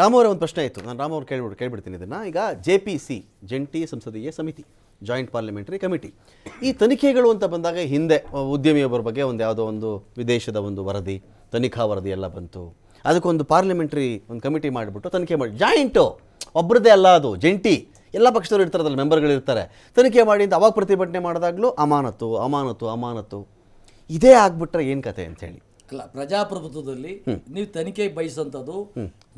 ರಾಮವರ ಒಂದು ಪ್ರಶ್ನೆ ಇತ್ತು ನಾನು ರಾಮವ್ರು ಕೇಳ್ಬಿಟ್ಟು ಕೇಳ್ಬಿಡ್ತೀನಿ ಇದನ್ನು ಈಗ ಜೆ ಪಿ ಸಿ ಜಂಟಿ ಸಂಸದೀಯ ಸಮಿತಿ ಜಾಯಿಂಟ್ ಪಾರ್ಲಿಮೆಂಟರಿ ಕಮಿಟಿ ಈ ತನಿಖೆಗಳು ಅಂತ ಬಂದಾಗ ಹಿಂದೆ ಉದ್ಯಮಿಯೊಬ್ಬರ ಬಗ್ಗೆ ಒಂದು ಯಾವುದೋ ಒಂದು ವಿದೇಶದ ಒಂದು ವರದಿ ತನಿಖಾ ವರದಿ ಎಲ್ಲ ಬಂತು ಅದಕ್ಕೊಂದು ಪಾರ್ಲಿಮೆಂಟ್ರಿ ಒಂದು ಕಮಿಟಿ ಮಾಡಿಬಿಟ್ಟು ತನಿಖೆ ಮಾಡಿ ಜಾಯಿಂಟು ಒಬ್ಬರದೇ ಅಲ್ಲ ಅದು ಜಂಟಿ ಎಲ್ಲ ಪಕ್ಷದವರು ಇರ್ತಾರೆ ಅದರಲ್ಲಿ ಮೆಂಬರ್ಗಳು ಇರ್ತಾರೆ ತನಿಖೆ ಮಾಡಿ ಅಂತ ಅವಾಗ ಪ್ರತಿಭಟನೆ ಮಾಡಿದಾಗಲೂ ಅಮಾನತು ಅಮಾನತು ಅಮಾನತು ಇದೇ ಆಗ್ಬಿಟ್ರೆ ಏನು ಕತೆ ಅಂಥೇಳಿ ಪ್ರಜಾಪ್ರಭುತ್ವದಲ್ಲಿ ನೀವು ತನಿಖೆ ಬಯಸಂಥದ್ದು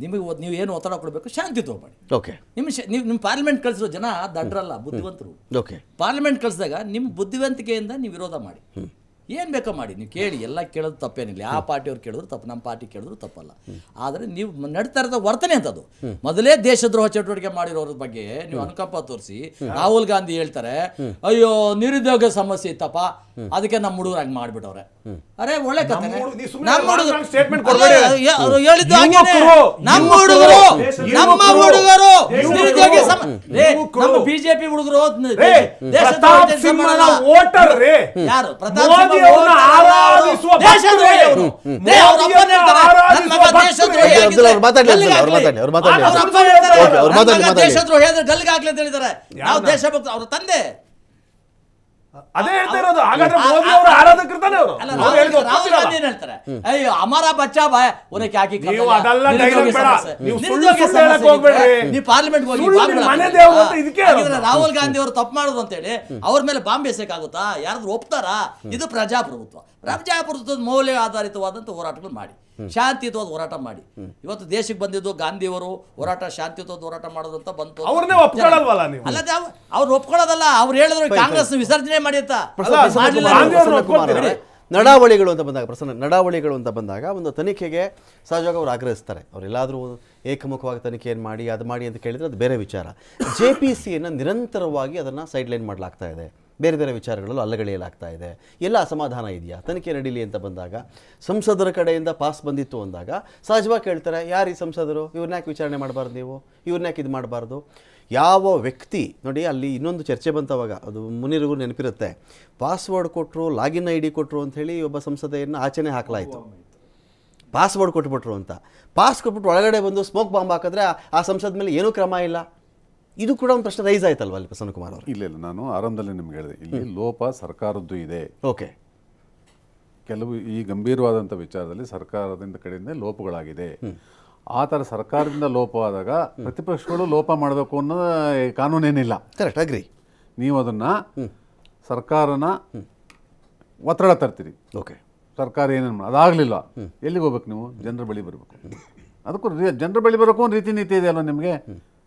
ನಿಮಗೆ ನೀವು ಏನು ಒತ್ತಡ ಕೊಡಬೇಕು ಶಾಂತಿ ತಗೊಬೇಡಿ ಓಕೆ ನಿಮ್ಮ ನೀವು ನಿಮ್ಮ ಪಾರ್ಲಿಮೆಂಟ್ ಕಳಿಸಿರೋ ಜನ ದಡ್ರಲ್ಲ ಬುದ್ಧಿವಂತರು ಓಕೆ ಪಾರ್ಲಿಮೆಂಟ್ ಕಳಿಸಿದಾಗ ನಿಮ್ಮ ಬುದ್ಧಿವಂತಿಕೆಯಿಂದ ನೀವು ವಿರೋಧ ಮಾಡಿ ಏನು ಬೇಕೋ ಮಾಡಿ ನೀವು ಕೇಳಿ ಎಲ್ಲ ಕೇಳೋದು ತಪ್ಪೇನಿಲ್ಲ ಯಾವ ಪಾರ್ಟಿಯವ್ರು ಕೇಳಿದ್ರು ತಪ್ಪು ನಮ್ಮ ಪಾರ್ಟಿ ಕೇಳಿದ್ರು ತಪ್ಪಲ್ಲ ಆದರೆ ನೀವು ನಡೀತಾ ಇರೋದ ವರ್ತನೆ ಅಂತದು ಮೊದಲೇ ದೇಶದ್ರೋಹ ಚಟುವಟಿಕೆ ಮಾಡಿರೋದ್ರ ಬಗ್ಗೆ ನೀವು ಅನುಕಂಪ ತೋರಿಸಿ ರಾಹುಲ್ ಗಾಂಧಿ ಹೇಳ್ತಾರೆ ಅಯ್ಯೋ ನಿರುದ್ಯೋಗ ಸಮಸ್ಯೆ ಇತ್ತಪ್ಪ ಅದಕ್ಕೆ ನಮ್ಮ ಹುಡುಗರು ಹಂಗೆ ಮಾಡಿಬಿಟ್ಟವ್ರೆ ಅರೆ ಒಳ್ಳೆ ಕಥೆ ನಮ್ಮ ಹುಡುಗರು ನಮ್ಮ ಹುಡುಗರು ನಿರುದ್ಯೋಗ ಬಿಜೆಪಿ ಹುಡುಗರು ಯಾರು ಪ್ರತಾಪ್ ದೇಶದ್ರೋಹಿ ಅಂದ್ರೆ ಗಲ್ಲಿಗೆ ಹಾಕ್ಲಿ ಅಂತ ಹೇಳಿದ್ದಾರೆ ನಾವು ದೇಶಭಕ್ತ ಅವ್ರ ತಂದೆ ಅದೇ ಹೇಳ್ತಾ ಇರೋದು ಹಾಗಾದ್ರೆ ಮೋದಿ ಅವರ ಆರಾಧಕರು ತಾನೆ ಅವರು ಅವ್ರು ಏನ್ ಹೇಳ್ತಾರೆ ಅಯ್ಯೋ ಅಮರ ಬಚ್ಚಾ ಬಾಯ್ ಉನಕ್ಕೆ ಹಾಕಿ ನೀವು ಅದೆಲ್ಲ ಬೇಡ. ನೀವು ಸುಳ್ಳು ಹೇಳಕ್ ಹೋಗ್ಬೇಡ್ರಿ. ನೀವು ಪಾರ್ಲಿಮೆಂಟ್ ಹೋಗಿ ಮನೆ ದೇವ್ರು ಅಂತ ಇದಕ್ಕೆ ರಾಹುಲ್ ಗಾಂಧಿ ಅವರು ತಪ್ಪು ಮಾಡೋದು ಅಂತ ಹೇಳಿ ಅವ್ರ ಮೇಲೆ ಬಾಂಬ್ ಎಸೆಕಾಗುತ್ತಾ ಯಾರಾದ್ರೂ ಒಪ್ತಾರಾ ಇದು ಪ್ರಜಾಪ್ರಭುತ್ವ ಪ್ರಜಾಪ್ರಭುತ್ವದ ಮೌಲ್ಯ ಆಧಾರಿತವಾದಂತ ಹೋರಾಟಗಳು ಮಾಡಿ ಶಾಂತಿಯುತವಾದ ಹೋರಾಟ ಮಾಡಿ ಇವತ್ತು ದೇಶಕ್ಕೆ ಬಂದಿದ್ದು ಗಾಂಧಿಯವರು ಹೋರಾಟ ಶಾಂತಿಯುತವಾದ ಹೋರಾಟ ಮಾಡೋದಂತ ಬಂತು ಅವ್ರನ್ನೇ ಒಪ್ಕೊಳಲ್ವಲ್ಲ ನೀವು? ಅಲ್ಲದೆ ಅವ್ರು ಒಪ್ಕೊಳ್ಳೋದಲ್ಲ ಅವ್ರು ಹೇಳಿದ್ರು ಕಾಂಗ್ರೆಸ್ ವಿಸರ್ಜನೆ ನಡಾವಳಿಗಳು ಅಂತ ಬಂದಾಗ ಪ್ರಸನ್ನ ನಡಾವಳಿಗಳು ಅಂತ ಬಂದಾಗ ಒಂದು ತನಿಖೆಗೆ ಸಹಜವಾಗಿ ಅವರು ಆಗ್ರಹಿಸ್ತಾರೆ ಅವರೆಲ್ಲಾದರೂ ಏಕಮುಖವಾಗಿ ತನಿಖೆಯನ್ನು ಮಾಡಿ ಅದು ಮಾಡಿ ಅಂತ ಕೇಳಿದರೆ ಅದು ಬೇರೆ ವಿಚಾರ ಜೆ ಪಿ ಸಿಯನ್ನು ನಿರಂತರವಾಗಿ ಅದನ್ನು ಸೈಡ್ಲೈನ್ ಮಾಡಲಾಗ್ತಾ ಇದೆ ಬೇರೆ ಬೇರೆ ವಿಚಾರಗಳಲ್ಲೂ ಅಲ್ಲಗಳೆಯಲಾಗ್ತಾ ಇದೆ ಎಲ್ಲ ಅಸಮಾಧಾನ ಇದೆಯಾ ತನಿಖೆ ನಡೀಲಿ ಅಂತ ಬಂದಾಗ ಸಂಸದರ ಕಡೆಯಿಂದ ಪಾಸ್ ಬಂದಿತ್ತು ಅಂದಾಗ ಸಹಜವಾಗಿ ಕೇಳ್ತಾರೆ ಯಾರು ಈ ಸಂಸದರು ಇವ್ರನ್ನ ಯಾಕೆ ವಿಚಾರಣೆ ಮಾಡಬಾರ್ದು ನೀವು ಇವ್ರನ್ನ ಯಾಕೆ ಇದು ಮಾಡಬಾರ್ದು ಯಾವ ವ್ಯಕ್ತಿ ನೋಡಿ ಅಲ್ಲಿ ಇನ್ನೊಂದು ಚರ್ಚೆ ಬಂತವಾಗ ಅದು ಮುನಿರಿಗೂ ನೆನಪಿರುತ್ತೆ ಪಾಸ್ವರ್ಡ್ ಕೊಟ್ಟರು ಲಾಗಿನ್ ಐ ಡಿ ಕೊಟ್ಟರು ಅಂಥೇಳಿ ಒಬ್ಬ ಸಂಸದೆಯನ್ನು ಆಚನೆ ಹಾಕಲಾಯಿತು ಪಾಸ್ವರ್ಡ್ ಕೊಟ್ಬಿಟ್ರು ಅಂತ ಪಾಸ್ ಕೊಟ್ಬಿಟ್ಟು ಒಳಗಡೆ ಬಂದು ಸ್ಮೋಕ್ ಬಾಂಬ್ ಹಾಕಿದ್ರೆ ಆ ಸಂಸದ ಮೇಲೆ ಏನೂ ಕ್ರಮ ಇಲ್ಲ ಇದು ಕೂಡ ಒಂದು ಪ್ರಶ್ನೆ ರೈಸ್ ಆಯ್ತಲ್ವ ಅಲ್ಲಿ ಪ್ರಸನ್ನ ಕುಮಾರ್ ಅವರು ಇಲ್ಲ ಇಲ್ಲ ನಾನು ಆರಂಭದಲ್ಲಿ ನಿಮ್ಗೆ ಹೇಳಿದೆ ಇಲ್ಲಿ ಲೋಪ ಸರ್ಕಾರದ್ದು ಇದೆ ಓಕೆ ಕೆಲವು ಈ ಗಂಭೀರವಾದಂಥ ವಿಚಾರದಲ್ಲಿ ಸರ್ಕಾರದಿಂದ ಕಡೆಯಿಂದ ಲೋಪಗಳಾಗಿದೆ ಆ ಥರ ಸರ್ಕಾರದಿಂದ ಲೋಪವಾದಾಗ ಪ್ರತಿಪಕ್ಷಗಳು ಲೋಪ ಮಾಡಬೇಕು ಅನ್ನೋ ಕಾನೂನೇನಿಲ್ಲ ಕರೆಕ್ಟ್ ಅಗ್ರಿ ನೀವು ಅದನ್ನು ಸರ್ಕಾರನ ಒತ್ತಡ ತರ್ತೀರಿ ಓಕೆ ಸರ್ಕಾರ ಏನೇನು ಅದಾಗಲಿಲ್ಲ ಎಲ್ಲಿಗೆ ಹೋಗ್ಬೇಕು ನೀವು ಜನರ ಬಳಿ ಬರಬೇಕು ಅದಕ್ಕೂ ಜನರ ಬಳಿ ಬರೋಕ್ಕೂ ಒಂದು ರೀತಿ ನೀತಿ ಇದೆ ಅಲ್ವಾ ನಿಮಗೆ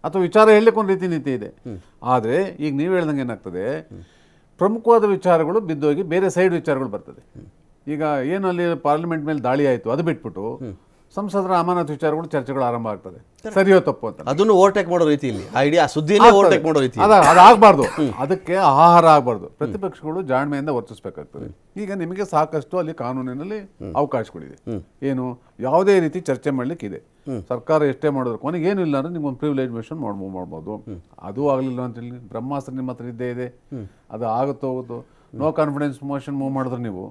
ಅಥವಾ ವಿಚಾರ ಹೇಳಲಿಕ್ಕೆ ಒಂದು ರೀತಿ ನೀತಿ ಇದೆ ಆದರೆ ಈಗ ನೀವು ಹೇಳ್ದಂಗೆ ಏನಾಗ್ತದೆ ಪ್ರಮುಖವಾದ ವಿಚಾರಗಳು ಬಿದ್ದೋಗಿ ಬೇರೆ ಸೈಡ್ ವಿಚಾರಗಳು ಬರ್ತದೆ ಈಗ ಏನು ಅಲ್ಲಿ ಪಾರ್ಲಿಮೆಂಟ್ ಮೇಲೆ ದಾಳಿ ಆಯಿತು ಅದು ಬಿಟ್ಬಿಟ್ಟು ಸಂಸದರ ಅಮಾನತ್ ವಿಚಾರಗಳು ಚರ್ಚೆಗಳು ಆರಂಭ ಆಗ್ತದೆ ಸರಿಯೋ ತಪ್ಪು ಅಂತ ಅದನ್ನು ಓವರ್ಟೇಕ್ ಮಾಡೋ ರೀತಿ ಇಲ್ಲಿ ಐಡಿಯಾ ಸುದ್ದಿಯಲ್ಲೇ ಓವರ್ಟೇಕ್ ಮಾಡೋ ರೀತಿ ಅದ ಅದಾಗಬಾರ್ದು ಅದಕ್ಕೆ ಆಹಾರ ಆಗಬಾರ್ದು ಪ್ರತಿಪಕ್ಷಗಳು ಜಾಣ್ಮೆಯಿಂದ ವರ್ತಿಸಬೇಕಾಗ್ತದೆ ಈಗ ನಿಮಗೆ ಸಾಕಷ್ಟು ಅಲ್ಲಿ ಕಾನೂನಿನಲ್ಲಿ ಅವಕಾಶಗಳಿದೆ ಏನು ಯಾವುದೇ ರೀತಿ ಚರ್ಚೆ ಮಾಡಲಿಕ್ಕೆ ಇದೆ ಸರ್ಕಾರ ಎಷ್ಟೇ ಮಾಡಿದ್ರು ಕೊನೆಗೆ ಏನು ಇಲ್ಲ ಅಂದ್ರೆ ಒಂದು ಪ್ರಿವಿಲೇಜ್ ಮಿಷನ್ ಮಾಡ್ಬೋದು ಮಾಡ್ಬೋದು ಅದು ಆಗಲಿಲ್ಲ ಅಂತ ಹೇಳಿ ಬ್ರಹ್ಮಾಸ್ತ್ರ ನಿಮ್ಮ ಹತ್ರ ಇದ್ದೇ ಇದೆ ಅದು ಆಗುತ್ತೋ ಹೋಗುತ್ತೋ ನೋ ಕಾನ್ಫಿಡೆನ್ಸ್ ಮೋಷನ್ ಮೂವ್ ಮಾಡಿದ್ರೆ ನೀವು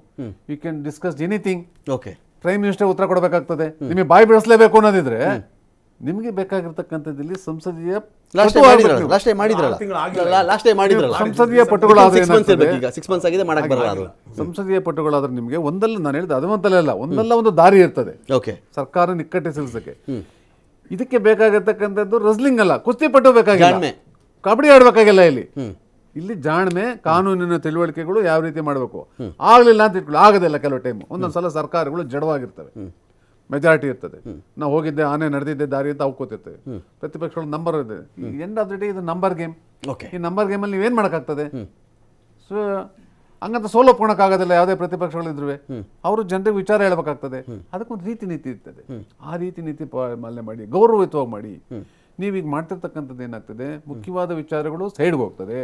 you can discuss anything okay prime minister ಉತ್ತರ ಕೊಡಬೇಕಾಗ್ತದೆ ನಿಮಗೆ ಬಾಯಿ ಬೆಳೆಸಲೇಬೇಕು ಅನ್ನೋದಿದ್ರೆ ನಿಮಗೆ ಬೇಕಾಗಿರ್ತಕ್ಕಂಥದ್ದು ಇಲ್ಲಿ ಸಂಸದೀಯ ಸಂಸದೀಯ ಪಟುಗಳಾದ್ರೆ ಸಿಕ್ಸ್ ಸಂಸದೀಯ ಪಟುಗಳಾದ್ರೆ ನಿಮಗೆ ಒಂದಲ್ಲ ನಾನು ಹೇಳಿದೆ ಅದು ಅಲ್ಲ ಒಂದಲ್ಲ ಒಂದು ದಾರಿ ಇರ್ತದೆ ಓಕೆ ಸರ್ಕಾರ ನಿಕ್ಕಟ್ಟಿಸಲಿಸಕ್ಕೆ ಇದಕ್ಕೆ ಬೇಕಾಗಿರ್ತಕ್ಕಂಥದ್ದು ರಸ್ಲಿಂಗ್ ಅಲ್ಲ ಕುಸ್ತಿ ಪಟ್ಟು ಬೇಕಾಗಿಲ್ಲ ಕಬಡ್ಡಿ ಆಡ್ಬೇಕಾಗಿಲ್ಲ ಇಲ್ಲಿ ಇಲ್ಲಿ ಜಾಣ್ಮೆ ಕಾನೂನಿನ ತಿಳುವಳಿಕೆಗಳು ಯಾವ ರೀತಿ ಮಾಡಬೇಕು ಆಗಲಿಲ್ಲ ಅಂತ ಇಟ್ಕೊಳ್ಳಿ ಆಗೋದಿಲ್ಲ ಕೆಲವು ಟೈಮ್ ಒಂದೊಂದ್ಸಲ ಸಲ ಸರ್ಕಾರಗಳು ಜಡವಾಗಿರ್ತವೆ ಮೆಜಾರಿಟಿ ಇರ್ತದೆ ನಾವು ಹೋಗಿದ್ದೆ ಆನೆ ನಡೆದಿದ್ದೆ ದಾರಿ ಅಂತ ಅವ್ಕೋತಿರ್ತೇವೆ ಪ್ರತಿಪಕ್ಷಗಳು ನಂಬರ್ ಇದೆ ಎಂಡ್ ಆಫ್ ದ ಡೇ ಇದು ನಂಬರ್ ಗೇಮ್ ಈ ನಂಬರ್ ಗೇಮಲ್ಲಿ ನೀವೇನು ಮಾಡೋಕ್ಕಾಗ್ತದೆ ಸೊ ಹಂಗಂತ ಸೋಲೊಪ್ಕೊಳಕ್ಕಾಗೋದಿಲ್ಲ ಯಾವುದೇ ಪ್ರತಿಪಕ್ಷಗಳಿದ್ರು ಅವರು ಜನರಿಗೆ ವಿಚಾರ ಹೇಳಬೇಕಾಗ್ತದೆ ಅದಕ್ಕೊಂದು ರೀತಿ ನೀತಿ ಇರ್ತದೆ ಆ ರೀತಿ ನೀತಿ ಮಾಲ್ಯ ಮಾಡಿ ಗೌರವಯುತವಾಗಿ ಮಾಡಿ ನೀವೀಗ ಮಾಡ್ತಿರ್ತಕ್ಕಂಥದ್ದು ಏನಾಗ್ತದೆ ಮುಖ್ಯವಾದ ವಿಚಾರಗಳು ಸೈಡ್ಗೆ ಹೋಗ್ತದೆ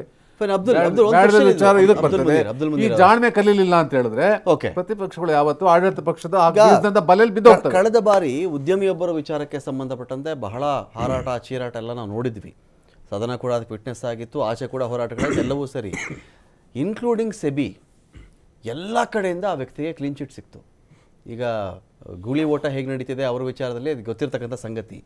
ಜಾಣ್ಮೆ ಅಂತ ಹೇಳಿದ್ರೆ ಪ್ರತಿಪಕ್ಷಗಳು ಯಾವತ್ತು ಆಡಳಿತ ಪಕ್ಷದ ಕಳೆದ ಬಾರಿ ಉದ್ಯಮಿಯೊಬ್ಬರ ವಿಚಾರಕ್ಕೆ ಸಂಬಂಧಪಟ್ಟಂತೆ ಬಹಳ ಹಾರಾಟ ಚೀರಾಟ ಎಲ್ಲ ನಾವು ನೋಡಿದ್ವಿ ಸದನ ಕೂಡ ಅದಕ್ಕೆ ವಿಟ್ನೆಸ್ ಆಗಿತ್ತು ಆಚೆ ಕೂಡ ಹೋರಾಟಗಳಾಗಿ ಎಲ್ಲವೂ ಸರಿ ಇನ್ಕ್ಲೂಡಿಂಗ್ ಸೆಬಿ ಎಲ್ಲ ಕಡೆಯಿಂದ ಆ ವ್ಯಕ್ತಿಗೆ ಕ್ಲೀನ್ ಚಿಟ್ ಸಿಕ್ತು ಈಗ ಗೂಳಿ ಓಟ ಹೇಗೆ ನಡೀತಿದೆ ಅವರ ವಿಚಾರದಲ್ಲಿ ಗೊತ್ತಿರ್ತಕ್ಕಂಥ ಸಂಗತಿ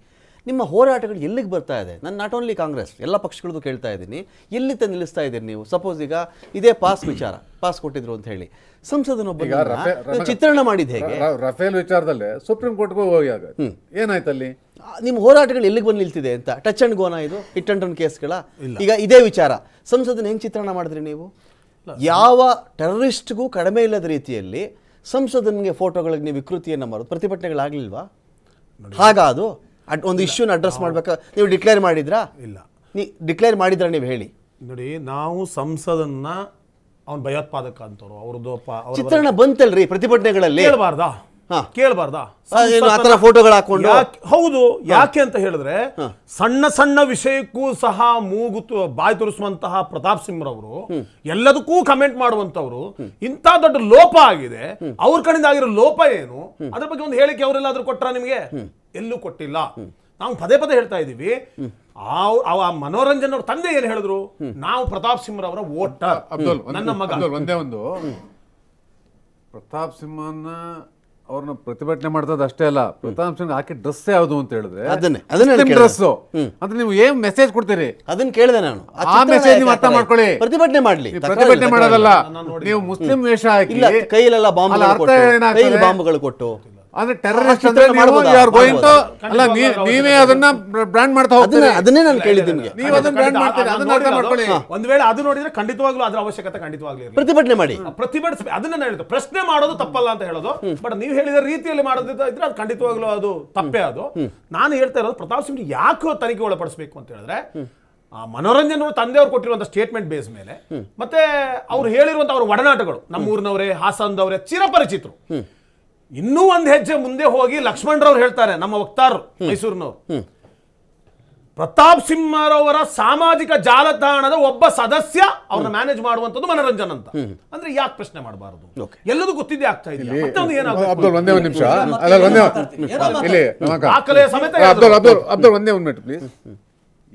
ನಿಮ್ಮ ಹೋರಾಟಗಳು ಎಲ್ಲಿಗೆ ಬರ್ತಾ ಇದೆ ನಾನು ನಾಟ್ ಓನ್ಲಿ ಕಾಂಗ್ರೆಸ್ ಎಲ್ಲ ಪಕ್ಷಗಳದ್ದು ಕೇಳ್ತಾ ಇದ್ದೀನಿ ಎಲ್ಲಿ ನಿಲ್ಲಿಸ್ತಾ ಇದ್ದೀರಿ ನೀವು ಸಪೋಸ್ ಈಗ ಇದೇ ಪಾಸ್ ವಿಚಾರ ಪಾಸ್ ಕೊಟ್ಟಿದ್ರು ಅಂತ ಹೇಳಿ ಸಂಸದನೊಬ್ಬ ಚಿತ್ರಣ ಮಾಡಿದ ಹೇಗೆ ರಫೇಲ್ ವಿಚಾರದಲ್ಲೇ ಸುಪ್ರೀಂ ಕೋರ್ಟ್ಗೂ ಹೋಗಿ ಆಗ ಏನಾಯ್ತು ಅಲ್ಲಿ ನಿಮ್ಮ ಹೋರಾಟಗಳು ಎಲ್ಲಿಗೆ ಬಂದು ನಿಲ್ತಿದೆ ಅಂತ ಟಚ್ ಅಂಡ್ ಗೋನಾ ಇದು ಹಿಟ್ ಅಂಡ್ ರನ್ ಕೇಸ್ಗಳ ಈಗ ಇದೇ ವಿಚಾರ ಸಂಸದನ ಹೆಂಗ್ ಚಿತ್ರಣ ಮಾಡಿದ್ರಿ ನೀವು ಯಾವ ಟೆರರಿಸ್ಟ್ಗೂ ಕಡಿಮೆ ಇಲ್ಲದ ರೀತಿಯಲ್ಲಿ ಸಂಸದನಿಗೆ ಫೋಟೋಗಳಿಗೆ ನೀವು ವಿಕೃತಿಯನ್ನು ಮಾಡೋದು ಪ್ರತಿಭಟನೆಗಳಾಗಲಿಲ್ವಾ ಹಾಗಾದು ಒಂದು ಇಶ್ಯೂನ ಅಡ್ರೆಸ್ ಮಾಡಬೇಕಾ ನೀವು ಡಿಕ್ಲೇರ್ ಮಾಡಿದ್ರಾ ಇಲ್ಲ ನೀ ಡಿಕ್ಲೇರ್ ಮಾಡಿದ್ರಾ ನೀವು ಹೇಳಿ ನೋಡಿ ನಾವು ಸಂಸದನ್ನ ಅವ್ನು ಭಯೋತ್ಪಾದಕ ಅಂತವ್ರು ಅವ್ರದ್ದು ಚಿತ್ರಣ ಬಂತಲ್ರಿ ಪ್ರತಿಭಟನೆಗಳಲ್ಲಿ ಕೇಳಬಾರ್ದಾ ಕೇಳಬಾರ್ದಾ ಆತರ ಫೋಟೋಗಳು ಹಾಕೊಂಡು ಹೌದು ಯಾಕೆ ಅಂತ ಹೇಳಿದ್ರೆ ಸಣ್ಣ ಸಣ್ಣ ವಿಷಯಕ್ಕೂ ಸಹ ಮೂಗು ಬಾಯಿ ತೋರಿಸುವಂತಹ ಪ್ರತಾಪ್ ಸಿಂಹರವರು ಎಲ್ಲದಕ್ಕೂ ಕಮೆಂಟ್ ಮಾಡುವಂತವ್ರು ಇಂತ ದೊಡ್ಡ ಲೋಪ ಆಗಿದೆ ಅವ್ರ ಕಡೆಯಿಂದ ಆಗಿರೋ ಲೋಪ ಏನು ಅದ್ರ ಬಗ್ಗೆ ಒಂದು ಹೇಳಿಕೆ ಅವರೆಲ್ಲಾದ್ರೂ ಕೊಟ್ರ ನಿಮಗೆ ಎಲ್ಲೂ ಕೊಟ್ಟಿಲ್ಲ ನಾವು ಪದೇ ಪದೇ ಹೇಳ್ತಾ ಇದ್ದೀವಿ ಆ ಮನೋರಂಜನ್ ಅವ್ರ ತಂದೆ ಏನ್ ಹೇಳಿದ್ರು ನಾವು ಪ್ರತಾಪ್ ಸಿಂಹರವರ ಅಬ್ದುಲ್ ನನ್ನ ಮಗ ಒಂದೇ ಒಂದು ಪ್ರತಾಪ್ ಸಿಂಹನ ಅವ್ರನ್ನ ಪ್ರತಿಭಟನೆ ಮಾಡ್ತದ ಅಷ್ಟೇ ಅಲ್ಲ ಪ್ರತಾಪ್ ಸಿಂಗ್ ಹಾಕಿ ಡ್ರೆಸ್ ಯಾವುದು ಅಂತ ಹೇಳಿದ್ರೆ ಅದನ್ನ ಡ್ರೆಸ್ ಅಂದ್ರೆ ನೀವು ಏನ್ ಮೆಸೇಜ್ ಕೊಡ್ತೀರಿ ಅದನ್ನ ಕೇಳಿದೆ ನಾನು ಆ ಮೆಸೇಜ್ ನೀವು ಅರ್ಥ ಮಾಡ್ಕೊಳ್ಳಿ ಪ್ರತಿಭಟನೆ ಮಾಡ್ಲಿ ಪ್ರತಿಭಟನೆ ಮಾಡೋದಲ್ಲ ನೀವು ಮುಸ್ಲಿಂ ವೇಷ ಹಾಕಿ ಕೈಲೆಲ್ಲ ಬಾಂಬ್ ಬಾಂಬ್ಗಳು ಕೊಟ್ಟು ಆದ್ರೆ ಟೆರರಿಸ್ಟ್ ಅಂದ್ರೆ ನೀವು ಯಾರ್ ಗೋಯಿಂಗ್ ಟು ಅಲ್ಲ ನೀವೇ ಅದನ್ನ ಬ್ರ್ಯಾಂಡ್ ಮಾಡ್ತಾ ಹೋಗ್ತೀರಿ ಅದನ್ನೇ ನಾನು ಕೇಳಿದ್ದೆ ನಿಮಗೆ ನೀವು ಅದನ್ನ ಬ್ರ್ಯಾಂಡ್ ಮಾಡ್ತೀರಿ ಅದನ್ನ ಅರ್ಥ ಮಾಡ್ಕೊಳ್ಳಿ ಒಂದ್ ವೇಳೆ ಅದು ನೋಡಿದ್ರೆ ಖಂಡಿತವಾಗ್ಲೂ ಅದರ ಅವಶ್ಯಕತೆ ಖಂಡಿತವಾಗ್ಲಿ ಪ್ರತಿಭಟನೆ ಮಾಡಿ ಪ್ರತಿಭಟಿಸಿ ಅದನ್ನ ಹೇಳಿದ್ದು ಪ್ರಶ್ನೆ ಮಾಡೋದು ತಪ್ಪಲ್ಲ ಅಂತ ಹೇಳೋದು ಬಟ್ ನೀವು ಹೇಳಿದ ರೀತಿಯಲ್ಲಿ ಮಾಡೋದಿದ್ರೆ ಅದು ಖಂಡಿತವಾಗ್ಲೂ ಅದು ತಪ್ಪೇ ಅದು ನಾನು ಹೇಳ್ತಾ ಇರೋದು ಪ್ರತಾಪ್ ಸಿಂಗ್ ಯಾಕೆ ತನಿಖೆ ಒಳಪಡಿಸಬೇಕು ಅಂತ ಹೇಳಿದ್ರೆ ಆ ಮನೋರಂಜನ್ ತಂದೆಯವರು ಕೊಟ್ಟಿರುವಂತ ಸ್ಟೇಟ್ಮೆಂಟ್ ಬೇಸ್ ಮೇಲೆ ಮತ್ತೆ ಅವ್ರು ಹೇಳಿರುವಂತ ಅವ್ರ ಒಡನಾಟಗಳು ನಮ್ಮೂರಿನವರೇ ಹಾಸನದವರೇ ಚಿರಪರಿಚಿತರು ಇನ್ನೂ ಒಂದು ಹೆಜ್ಜೆ ಮುಂದೆ ಹೋಗಿ ಲಕ್ಷ್ಮಣರವ್ರು ಹೇಳ್ತಾರೆ ನಮ್ಮ ವಕ್ತಾರರು ಮೈಸೂರಿನವರು ಪ್ರತಾಪ್ ಸಿಂಹರವರ ಸಾಮಾಜಿಕ ಜಾಲತಾಣದ ಒಬ್ಬ ಸದಸ್ಯ ಅವ್ರನ್ನ ಮ್ಯಾನೇಜ್ ಮಾಡುವಂತದ್ದು ಮನೋರಂಜನ್ ಅಂತ ಅಂದ್ರೆ ಯಾಕೆ ಪ್ರಶ್ನೆ ಮಾಡಬಾರದು ಎಲ್ಲದೂ ಗೊತ್ತಿದ್ದೇ ಆಗ್ತಾ ಇದೆ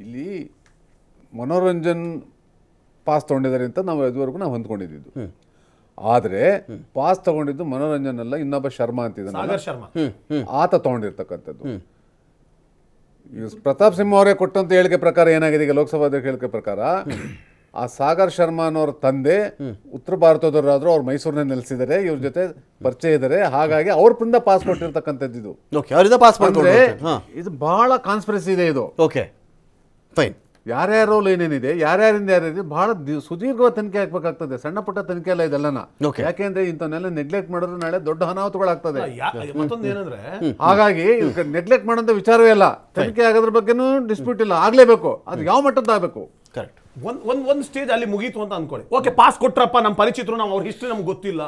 ಇಲ್ಲಿ ಮನೋರಂಜನ್ ಪಾಸ್ ತಗೊಂಡಿದ್ದಾರೆ ಅಂತ ನಾವು ಇದುವರೆಗೂ ನಾವು ಹೊಂದ್ಕೊಂಡಿದ್ದು ಆದರೆ ಪಾಸ್ ತಗೊಂಡಿದ್ದು ಮನೋರಂಜನ್ ಅಲ್ಲ ಇನ್ನೊಬ್ಬ ಶರ್ಮಾ ಅಂತಿದ್ದಾನೆ ಶರ್ಮಾ ಆತ ತಗೊಂಡಿರ್ತಕ್ಕಂಥದ್ದು ಪ್ರತಾಪ್ ಸಿಂಹ ಅವರೇ ಕೊಟ್ಟಂತ ಹೇಳಿಕೆ ಪ್ರಕಾರ ಏನಾಗಿದೆ ಈಗ ಲೋಕಸಭಾ ಹೇಳಿಕೆ ಪ್ರಕಾರ ಆ ಸಾಗರ್ ಶರ್ಮಾ ಅನ್ನೋರ ತಂದೆ ಉತ್ತರ ಭಾರತದವರಾದ್ರೂ ಅವ್ರು ಮೈಸೂರಿನ ನೆಲೆಸಿದರೆ ಇವ್ರ ಜೊತೆ ಪರಿಚಯ ಇದ್ದಾರೆ ಹಾಗಾಗಿ ಅವ್ರಿಂದ ಪಾಸ್ ಕೊಟ್ಟಿರ್ತಕ್ಕಂಥದ್ದು ಇದು ಪಾಸ್ ಇದು ಬಹಳ ಕಾನ್ಸ್ಪರೆನ್ಸಿ ಇದೆ ಇದು ಓಕೆ ಫೈನ್ ಯಾರ್ಯಾರೋ ಏನೇನಿದೆ ಯಾರ್ಯಾರಿಂದ ಯಾರ್ಯಾರಿದೆ ಬಹಳ ಸುದೀರ್ಘ ತನಿಖೆ ಹಾಕ್ಬೇಕಾಗ್ತದೆ ಸಣ್ಣ ಪುಟ್ಟ ತನಿಖೆ ಎಲ್ಲ ಇದೆಲ್ಲ ಯಾಕೆಂದ್ರೆ ಇಂಥವನ್ನೆಲ್ಲ ನೆಗ್ಲೆಕ್ಟ್ ಮಾಡಿದ್ರೆ ನಾಳೆ ದೊಡ್ಡ ಅನಾಹುತಗಳಾಗ್ತದೆ ಮತ್ತೊಂದು ಏನಂದ್ರೆ ಹಾಗಾಗಿ ನೆಗ್ಲೆಕ್ಟ್ ಮಾಡೋಂತ ವಿಚಾರವೇ ಇಲ್ಲ ತನಿಖೆ ಆಗೋದ್ರ ಬಗ್ಗೆನೂ ಡಿಸ್ಪ್ಯೂಟ್ ಇಲ್ಲ ಆಗ್ಲೇಬೇಕು ಅದು ಯಾವ ಮಟ್ಟದ್ದಾಗಬೇಕು ಕರೆಕ್ಟ್ ಒಂದ್ ಒಂದ್ ಒಂದ್ ಸ್ಟೇಜ್ ಅಲ್ಲಿ ಮುಗೀತು ಅಂತ ಅನ್ಕೊಳ್ಳಿ ಓಕೆ ಪಾಸ್ ಕೊಟ್ರಪ್ಪ ನಮ್ಮ ಪರಿಚಿತ್ರು ನಾವು ಅವ್ರ ಹಿಸ್ಟ್ರಿ ನಮ್ಗೆ ಗೊತ್ತಿಲ್ಲ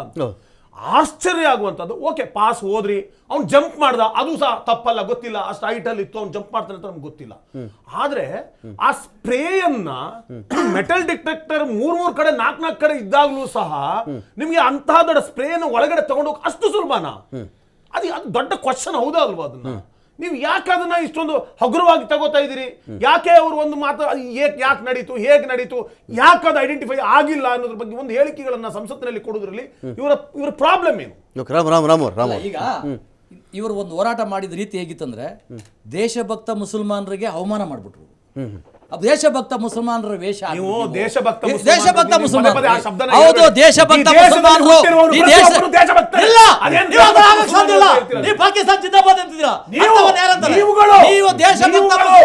ಆಶ್ಚರ್ಯ ಆಗುವಂಥದ್ದು ಓಕೆ ಪಾಸ್ ಹೋದ್ರಿ ಅವ್ನು ಜಂಪ್ ಮಾಡ್ದ ಅದು ಸಹ ತಪ್ಪಲ್ಲ ಗೊತ್ತಿಲ್ಲ ಅಷ್ಟು ಹೈಟಲ್ಲಿ ಇತ್ತು ಅವ್ನು ಜಂಪ್ ಮಾಡ್ತಾನೆ ಅಂತ ನಮ್ಗೆ ಗೊತ್ತಿಲ್ಲ ಆದ್ರೆ ಆ ಸ್ಪ್ರೇಯನ್ನ ಮೆಟಲ್ ಡಿಟೆಕ್ಟರ್ ಮೂರ್ ಮೂರ್ ಕಡೆ ನಾಲ್ಕು ನಾಲ್ಕು ಕಡೆ ಇದ್ದಾಗ್ಲೂ ಸಹ ನಿಮಗೆ ದೊಡ್ಡ ಸ್ಪ್ರೇಯನ್ನು ಒಳಗಡೆ ತಗೊಂಡೋಗಿ ಅಷ್ಟು ಸುಲಭನಾ ಅದು ಅದು ದೊಡ್ಡ ಕ್ವಶನ್ ಹೌದಾ ಅಲ್ವಾ ಅದನ್ನ ನೀವು ಯಾಕೆ ಅದನ್ನ ಇಷ್ಟೊಂದು ಹಗುರವಾಗಿ ತಗೋತಾ ಇದ್ದೀರಿ ಯಾಕೆ ಅವರು ಒಂದು ಮಾತು ಯಾಕೆ ನಡೀತು ಹೇಗೆ ನಡೀತು ಯಾಕೆ ಅದು ಐಡೆಂಟಿಫೈ ಆಗಿಲ್ಲ ಅನ್ನೋದ್ರ ಬಗ್ಗೆ ಒಂದು ಹೇಳಿಕೆಗಳನ್ನ ಸಂಸತ್ತಿನಲ್ಲಿ ಕೊಡೋದ್ರಲ್ಲಿ ಇವರ ಇವರ ಪ್ರಾಬ್ಲಮ್ ಏನು ರಾಮ್ ರಾಮ್ ರಾಮ್ ಈಗ ಇವರು ಒಂದು ಹೋರಾಟ ಮಾಡಿದ ರೀತಿ ಹೇಗಿತ್ತಂದ್ರೆ ದೇಶಭಕ್ತ ಮುಸಲ್ಮಾನರಿಗೆ ಅವಮಾನ ಮಾಡಿಬಿಟ್ರು ದೇಶಭಕ್ತ ಮುಸಲ್ಮಾನರ ವೇಷ ದೇಶಭಕ್ತ ಮುಸಲ್ಮಾನ ಹೌದು ದೇಶಭಕ್ತ ಮುಸಲ್ಮಾನರು ದೇಶ ಇಲ್ಲ ದೇಶದ್ರೋಹಿ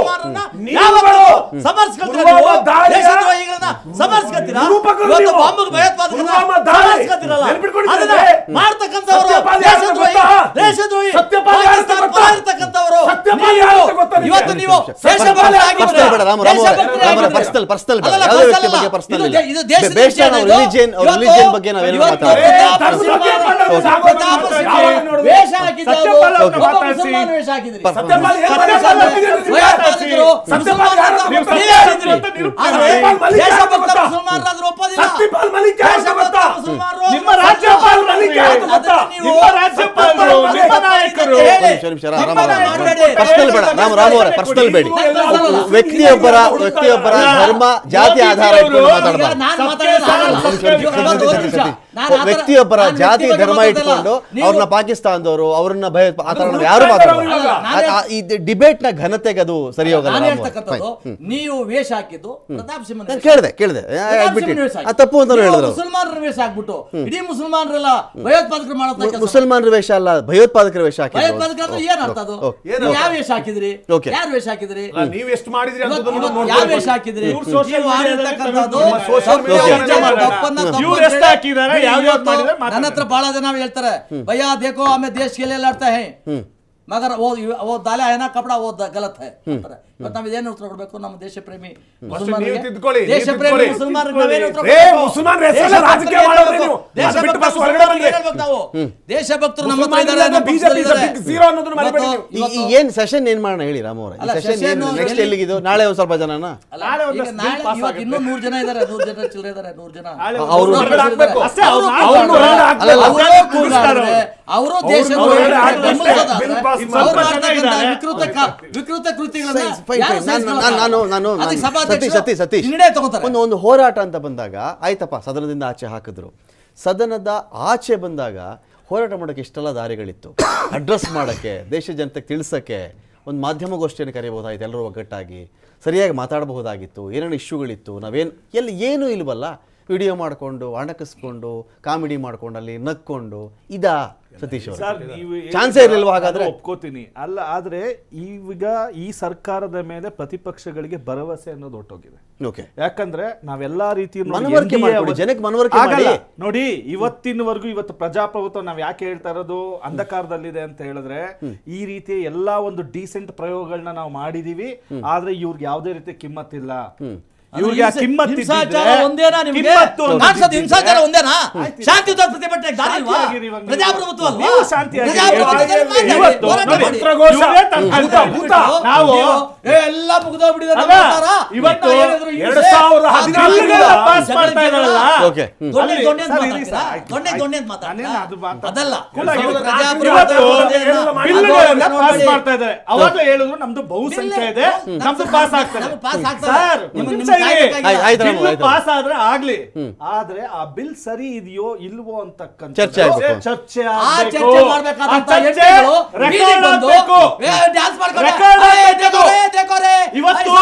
ಇವತ್ತು ನೀವು ಪರ್ಸನಲ್ ಪರ್ಸನಲ್ ಇದು ದೇಶದ ರಿಲಿಜಿಯನ್ ರಿಲಿಜಿಯನ್ ಬಗ್ಗೆ ನಾವು ಪರ್ಸನಲ್ ಬೇಡ ಬೇಡಿ ವ್ಯಕ್ತಿಯೊಬ್ಬರ ವ್ಯಕ್ತಿಯೊಬ್ಬರ ಧರ್ಮ ಜಾತಿ ಆಧಾರ ಇಟ್ಕೊಂಡು ವ್ಯಕ್ತಿಯೊಬ್ಬರ ಜಾತಿ ಧರ್ಮ ಇಟ್ಕೊಂಡು ಅವ್ರನ್ನ ಪಾಕಿಸ್ತಾನದವರು ಅವ್ರನ್ನ ಭಯ ಆ ತರ ಯಾರು ಈ ಡಿಬೇಟ್ ನ ಘನತೆಗೆ ಅದು ಸರಿ ಹೋಗಲ್ಲ ನೀವು ವೇಷ ಹಾಕಿದ್ದು ಪ್ರತಾಪ್ ಸಿಂಹ ಕೇಳಿದೆ ಕೇಳಿದೆ ತಪ್ಪು ಅಂತ ಹೇಳಿದ್ರು ಮುಸಲ್ಮಾನರ ವೇಷ ಹಾಕ್ಬಿಟ್ಟು ಇಡೀ ಮುಸಲ್ಮಾನರೆಲ್ಲ ಭಯೋತ್ಪಾದಕರು ಮಾಡೋದು ಮುಸಲ್ಮಾನರ ವೇಷ ಅಲ್ಲ ಭಯೋತ್ಪಾದಕರ ವೇಷ ಹಾಕಿ ಭಯೋತ್ಪಾದಕರು ಏನ್ ಅದು ಯಾವ ವೇಷ ಹಾಕಿದ್ರಿ ಯಾರು ವೇಷ ಹಾಕಿದ್ರಿ ನೀವು ಎಷ್ಟು ಮಾಡಿದ್ರಿ ಯಾವ ವೇಷ ಹಾಕಿದ್ರಿ ಸೋಷಿಯಲ್ ತಪ್ಪನ್ನ ನನ್ನತ್ರ ಬಹಳ ಜನ ಹೇಳುತ್ತಾರೆ ಬಯ್ಯ देखो हमें देश के लिए लड़ते हैं ಮಗರ ಓ ಓ ದಾಲೆ ಕಪಡ ಗಲತ್ ಇವತ್ತು ಉತ್ತರ ಕೊಡಬೇಕು ನಮ್ಮ ದೇಶ ಪ್ರೇಮಿ ದೇಶ ಏನ್ ಸೆಷನ್ ಏನ್ ಮಾಡೋಣ ಹೇಳಿ ರಾಮ್ ನೆಕ್ಸ್ಟ್ ನಾಳೆ ಒಂದ್ ಸ್ವಲ್ಪ ಜನ ಇನ್ನೂ ಜನ ಇದಾರೆ ನೂರ್ ಜನ ಚಿಲ್ಲರೆ ಇದಾರೆ ನೂರ್ ಜನ ಅವರು ಅವರು ದೇಶ ವಿಕೃತ ವಿಕೃತ ಒಂದು ಒಂದು ಹೋರಾಟ ಅಂತ ಬಂದಾಗ ಆಯ್ತಪ್ಪ ಸದನದಿಂದ ಆಚೆ ಹಾಕಿದ್ರು ಸದನದ ಆಚೆ ಬಂದಾಗ ಹೋರಾಟ ಮಾಡೋಕ್ಕೆ ಇಷ್ಟೆಲ್ಲ ದಾರಿಗಳಿತ್ತು ಅಡ್ರೆಸ್ ಮಾಡೋಕ್ಕೆ ದೇಶ ಜನತೆಗೆ ತಿಳಿಸಕ್ಕೆ ಒಂದು ಮಾಧ್ಯಮಗೋಷ್ಠಿಯನ್ನು ಕರೆಯಬಹುದಾಗಿತ್ತು ಎಲ್ಲರೂ ಒಗ್ಗಟ್ಟಾಗಿ ಸರಿಯಾಗಿ ಮಾತಾಡಬಹುದಾಗಿತ್ತು ಏನೇನು ಇಶ್ಯೂಗಳಿತ್ತು ನಾವೇನು ಎಲ್ಲಿ ಏನೂ ಇಲ್ವಲ್ಲ ವಿಡಿಯೋ ಮಾಡಿಕೊಂಡು ಅಣಕಿಸ್ಕೊಂಡು ಕಾಮಿಡಿ ಮಾಡ್ಕೊಂಡು ಅಲ್ಲಿ ನಕ್ಕೊಂಡು ಇದಾ ಸತೀಶ್ ಚಾನ್ಸೇ ಇರಲಿಲ್ವ ಹಾಗಾದ್ರೆ ಒಪ್ಕೋತೀನಿ ಅಲ್ಲ ಆದ್ರೆ ಈಗ ಈ ಸರ್ಕಾರದ ಮೇಲೆ ಪ್ರತಿಪಕ್ಷಗಳಿಗೆ ಭರವಸೆ ಅನ್ನೋದು ಹೊಟ್ಟೋಗಿದೆ ಯಾಕಂದ್ರೆ ನಾವೆಲ್ಲಾ ರೀತಿ ಜನಕ್ಕೆ ಮನವರಿಕೆ ನೋಡಿ ಇವತ್ತಿನವರೆಗೂ ಇವತ್ತು ಪ್ರಜಾಪ್ರಭುತ್ವ ನಾವ್ ಯಾಕೆ ಹೇಳ್ತಾ ಇರೋದು ಅಂಧಕಾರದಲ್ಲಿದೆ ಅಂತ ಹೇಳಿದ್ರೆ ಈ ರೀತಿ ಎಲ್ಲಾ ಒಂದು ಡೀಸೆಂಟ್ ಪ್ರಯೋಗಗಳನ್ನ ನಾವು ಮಾಡಿದೀವಿ ಆದ್ರೆ ಇವ್ರಿಗೆ ಯಾವುದೇ ರೀತಿ ಕಿಮ್ಮತ್ತಿಲ್ಲ ಹಿಂಸಾಚಾರ ಒಂದೇನಾ ಶಾಂತಿಯುತ ಪ್ರತಿಭಟನೆ ಪ್ರಜಾಪ್ರಭುತ್ವ ಎಲ್ಲ ಅದಲ್ಲ ಹೇಳಿದ್ರು ನಮ್ದು ಇದೆ ಪಾಸ್ ಆಗ್ತದೆ ಪಾಸ್ ಆದ್ರೆ ಆಗ್ಲಿ ಆದ್ರೆ ಆ ಬಿಲ್ ಸರಿ ಇದೆಯೋ ಇಲ್ವೋ ಅಂತಕ್ಕಂಥ ಚರ್ಚೆ ಚರ್ಚೆ ಇವತ್ತು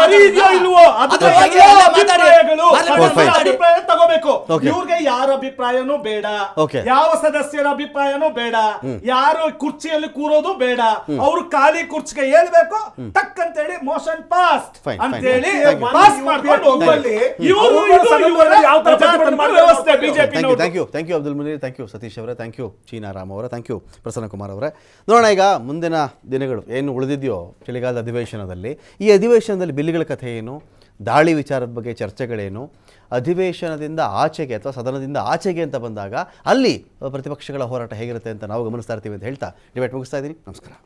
ಸರಿ ಇದೆಯೋ ಇಲ್ವೋ ಬೇಕು ಇವ್ರಿಗೆ ಯಾರ ಅಭಿಪ್ರಾಯನೂ ಬೇಡ ಯಾವ ಸದಸ್ಯರ ಅಭಿಪ್ರಾಯನೂ ಬೇಡ ಯಾರು ಕುರ್ಚಿಯಲ್ಲಿ ಕೂರೋದು ಬೇಡ ಅವರು ಖಾಲಿ ಕುರ್ಚಿಗೆ ಹೇಳ್ಬೇಕು ಟಕ್ ಅಂತ ಹೇಳಿ ಮೋಷನ್ ಪಾಸ್ ಅಂತ ಹೇಳಿ ಪಾಸ್ ಮಾಡ್ಕೊಂಡು ಇವರು ಯಾವ ವ್ಯವಸ್ಥೆ BJP thank you thank you Abdul Munir thank you Satish ಅವರೇ ಥ್ಯಾಂಕ್ ಯು ರಾಮ್ ಅವರ ಥ್ಯಾಂಕ್ ಯು ಪ್ರಸನ್ನ ಕುಮಾರ್ ಅವರೇ ನೋಡೋಣ ಈಗ ಮುಂದಿನ ದಿನಗಳು ಏನು ಉಳಿದಿದೆಯೋ ಚಳಿಗಾಲದ ಅಧಿವೇಶನದಲ್ಲಿ ಈ ಅಧಿವೇಶನದಲ್ಲಿ ಬಿಲ್ಗಳ ಕಥೆ ಏನು ದಾಳಿ ವಿಚಾರದ ಬಗ್ಗೆ ಚರ್ಚೆಗಳೇನು ಅಧಿವೇಶನದಿಂದ ಆಚೆಗೆ ಅಥವಾ ಸದನದಿಂದ ಆಚೆಗೆ ಅಂತ ಬಂದಾಗ ಅಲ್ಲಿ ಪ್ರತಿಪಕ್ಷಗಳ ಹೋರಾಟ ಹೇಗಿರುತ್ತೆ ಅಂತ ನಾವು ಗಮನಿಸ್ತಾ ಇರ್ತೀವಿ ಅಂತ ಹೇಳ್ತಾ ಡಿಬೇಟ್ ಮುಗಿಸ್ತಾ ಇದ್ದೀನಿ ನಮಸ್ಕಾರ